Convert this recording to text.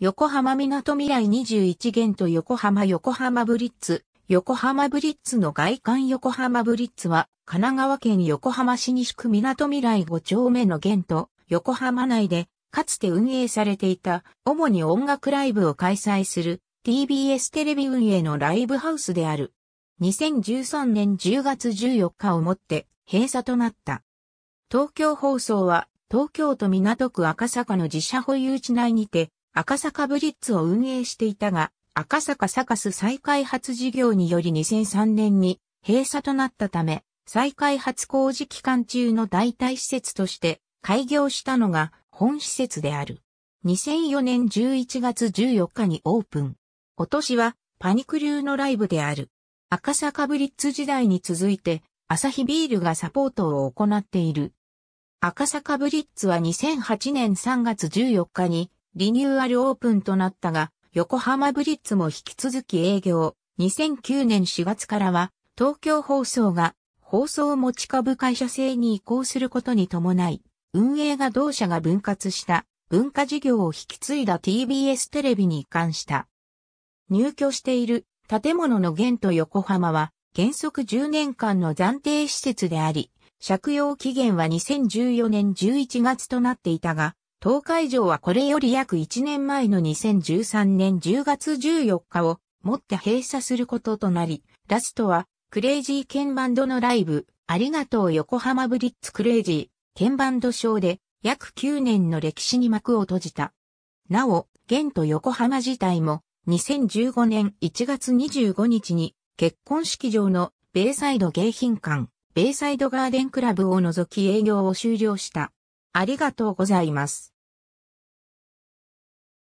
横浜港未来21元と横浜横浜ブリッツ。横浜ブリッツの外観横浜ブリッツは、神奈川県横浜市西区港未来5丁目の元と横浜内で、かつて運営されていた、主に音楽ライブを開催する TBS テレビ運営のライブハウスである。2013年10月14日をもって閉鎖となった。東京放送は東京都港区赤坂の自社保有地内にて赤坂ブリッツを運営していたが、赤坂サカス再開発事業により2003年に閉鎖となったため、再開発工事期間中の代替施設として開業したのが本施設である。2004年11月14日にオープン。お年はパニク流のライブである。赤坂ブリッツ時代に続いて、アサヒビールがサポートを行っている。赤坂ブリッツは2008年3月14日にリニューアルオープンとなったが、横浜ブリッツも引き続き営業。2009年4月からは、東京放送が放送持ち株会社制に移行することに伴い、運営が同社が分割した文化事業を引き継いだ TBS テレビに移管した。入居している建物の現と横浜は原則10年間の暫定施設であり、借用期限は2014年11月となっていたが、東海城はこれより約1年前の2013年10月14日をもって閉鎖することとなり、ラストはクレイジーケンバンドのライブ、ありがとう横浜ブリッツクレイジー、ケンバンドショーで約9年の歴史に幕を閉じた。なお、現と横浜自体も2015年1月25日に結婚式場のベイサイド迎賓館、ベイサイドガーデンクラブを除き営業を終了した。ありがとうございます。